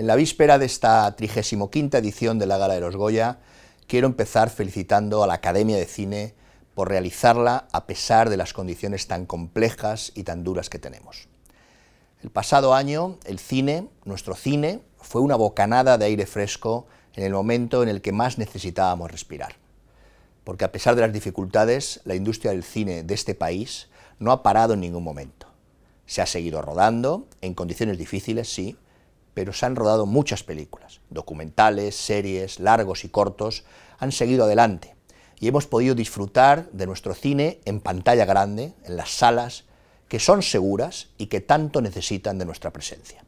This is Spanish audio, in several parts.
En la víspera de esta 35 edición de la Gala de los Goya, quiero empezar felicitando a la Academia de Cine por realizarla a pesar de las condiciones tan complejas y tan duras que tenemos. El pasado año, el cine, nuestro cine, fue una bocanada de aire fresco en el momento en el que más necesitábamos respirar. Porque a pesar de las dificultades, la industria del cine de este país no ha parado en ningún momento. Se ha seguido rodando, en condiciones difíciles, sí, pero se han rodado muchas películas, documentales, series, largos y cortos, han seguido adelante y hemos podido disfrutar de nuestro cine en pantalla grande, en las salas, que son seguras y que tanto necesitan de nuestra presencia.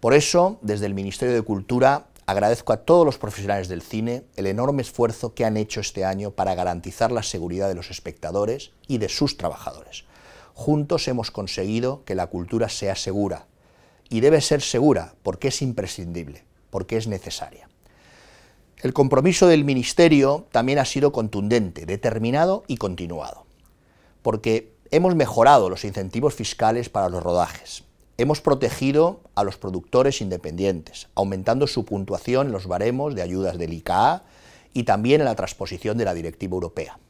Por eso, desde el Ministerio de Cultura, agradezco a todos los profesionales del cine el enorme esfuerzo que han hecho este año para garantizar la seguridad de los espectadores y de sus trabajadores. Juntos hemos conseguido que la cultura sea segura, y debe ser segura porque es imprescindible, porque es necesaria. El compromiso del Ministerio también ha sido contundente, determinado y continuado, porque hemos mejorado los incentivos fiscales para los rodajes, hemos protegido a los productores independientes, aumentando su puntuación en los baremos de ayudas del ICA y también en la transposición de la Directiva Europea.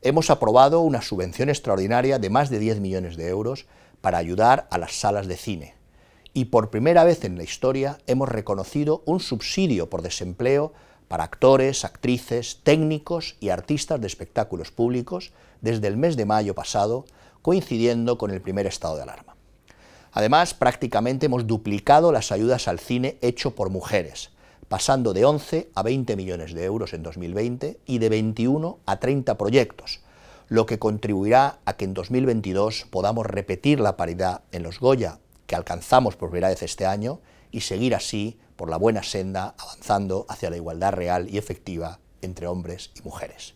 Hemos aprobado una subvención extraordinaria de más de 10 millones de euros para ayudar a las salas de cine, y por primera vez en la historia hemos reconocido un subsidio por desempleo para actores, actrices, técnicos y artistas de espectáculos públicos desde el mes de mayo pasado, coincidiendo con el primer estado de alarma. Además, prácticamente hemos duplicado las ayudas al cine hecho por mujeres, pasando de 11 a 20 millones de euros en 2020 y de 21 a 30 proyectos, lo que contribuirá a que en 2022 podamos repetir la paridad en los Goya que alcanzamos por primera vez este año y seguir así por la buena senda avanzando hacia la igualdad real y efectiva entre hombres y mujeres.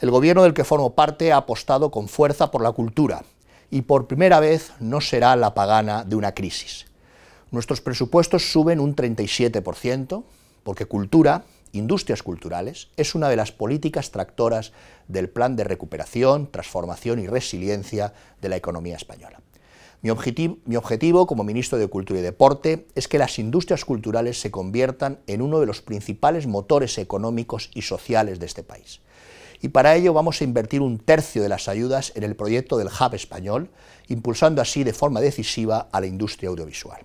El gobierno del que formo parte ha apostado con fuerza por la cultura y por primera vez no será la pagana de una crisis. Nuestros presupuestos suben un 37% porque cultura, industrias culturales, es una de las políticas tractoras del plan de recuperación, transformación y resiliencia de la economía española. Mi, objetivo, como ministro de Cultura y Deporte es que las industrias culturales se conviertan en uno de los principales motores económicos y sociales de este país y para ello vamos a invertir un tercio de las ayudas en el proyecto del Hub español, impulsando así de forma decisiva a la industria audiovisual.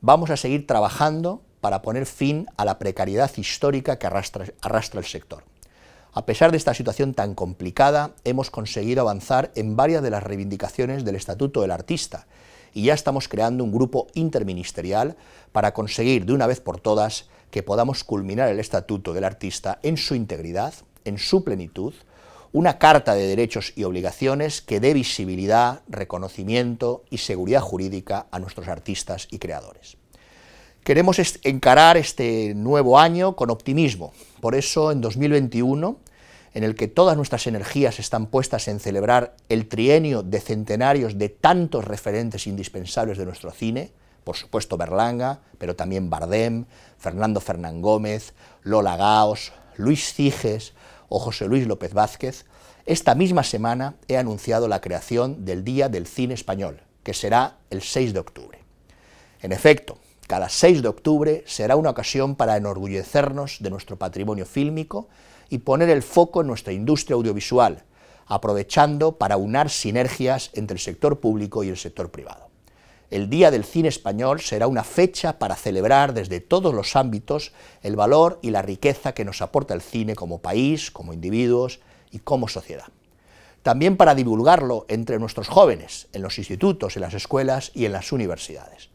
Vamos a seguir trabajando para poner fin a la precariedad histórica que arrastra el sector. A pesar de esta situación tan complicada, hemos conseguido avanzar en varias de las reivindicaciones del Estatuto del Artista y ya estamos creando un grupo interministerial para conseguir de una vez por todas que podamos culminar el Estatuto del Artista en su integridad, en su plenitud, una carta de derechos y obligaciones que dé visibilidad, reconocimiento y seguridad jurídica a nuestros artistas y creadores. Queremos encarar este nuevo año con optimismo. Por eso, en 2021, en el que todas nuestras energías están puestas en celebrar el trienio de centenarios de tantos referentes indispensables de nuestro cine, por supuesto Berlanga, pero también Bardem, Fernando Fernán Gómez, Lola Gaos, Luis Ciges o José Luis López Vázquez, esta misma semana he anunciado la creación del Día del Cine Español, que será el 6 de octubre. En efecto, cada 6 de octubre será una ocasión para enorgullecernos de nuestro patrimonio fílmico y poner el foco en nuestra industria audiovisual, aprovechando para unar sinergias entre el sector público y el sector privado. El Día del Cine Español será una fecha para celebrar desde todos los ámbitos el valor y la riqueza que nos aporta el cine como país, como individuos y como sociedad. También para divulgarlo entre nuestros jóvenes, en los institutos, en las escuelas y en las universidades.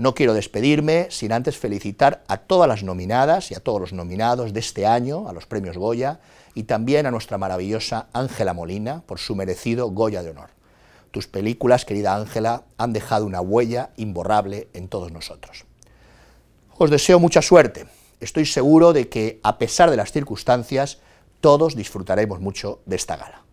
No quiero despedirme sin antes felicitar a todas las nominadas y a todos los nominados de este año a los premios Goya y también a nuestra maravillosa Ángela Molina por su merecido Goya de Honor. Tus películas, querida Ángela, han dejado una huella imborrable en todos nosotros. Os deseo mucha suerte. Estoy seguro de que, a pesar de las circunstancias, todos disfrutaremos mucho de esta gala.